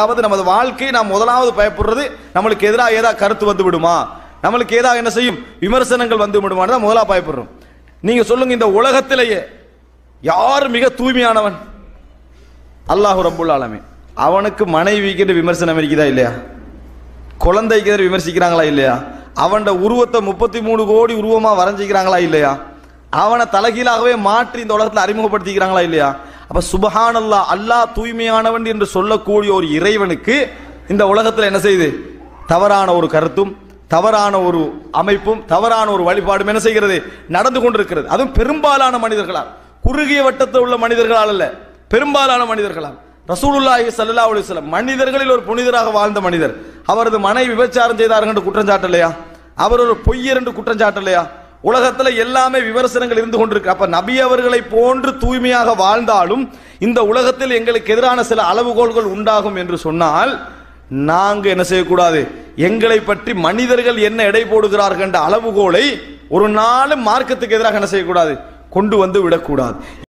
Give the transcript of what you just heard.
அதாவது நமது வாழ்க்கை நாம் முதலாவது பயப்படுறது நம்மளுக்கு எதிராக ஏதாவது கருத்து வந்து விடுமா நம்மளுக்கு ஏதாவது என்ன செய்யும் விமர்சனங்கள் வந்து விடுமான்னு தான் முதலாக பயப்படுறோம் நீங்க சொல்லுங்க இந்த உலகத்திலேயே யார் மிக தூய்மையானவன் அல்லாஹு ரபுல் ஆலமே அவனுக்கு மனைவிக்கு விமர்சனம் இருக்குதா இல்லையா குழந்தைக்கு விமர்சிக்கிறாங்களா இல்லையா அவனோட உருவத்தை முப்பத்தி மூணு கோடி உருவமாக வரைஞ்சிக்கிறாங்களா இல்லையா அவனை தலகீழாகவே மாற்றி இந்த உலகத்தில் அறிமுகப்படுத்திக்கிறாங்களா இல்லையா அப்ப அல்லா அல்லாஹ் தூய்மையானவன் என்று சொல்லக்கூடிய ஒரு இறைவனுக்கு இந்த உலகத்தில் என்ன செய்யுது தவறான ஒரு கருத்தும் தவறான ஒரு அமைப்பும் தவறான ஒரு வழிபாடும் என்ன செய்கிறது நடந்து கொண்டிருக்கிறது அதுவும் பெரும்பாலான மனிதர்களால் குறுகிய வட்டத்தில் உள்ள மனிதர்களால் அல்ல பெரும்பாலான மனிதர்களால் ரசூலுல்லாஹி சல்லா அலிஸ்லாம் மனிதர்களில் ஒரு புனிதராக வாழ்ந்த மனிதர் அவரது மனை விபச்சாரம் செய்தார்கள் என்று குற்றஞ்சாட்டலையா அவர் ஒரு பொய்யர் என்று குற்றஞ்சாட்டலையா உலகத்தில் எல்லாமே விமர்சனங்கள் இருந்து கொண்டிருக்கு அப்ப நபி அவர்களை போன்று தூய்மையாக வாழ்ந்தாலும் இந்த உலகத்தில் எங்களுக்கு எதிரான சில அளவுகோல்கள் உண்டாகும் என்று சொன்னால் நாங்க என்ன செய்யக்கூடாது எங்களை பற்றி மனிதர்கள் என்ன எடை போடுகிறார்கள் என்ற அளவுகோலை ஒரு நாள் மார்க்கத்துக்கு எதிராக என்ன செய்யக்கூடாது கொண்டு வந்து விடக்கூடாது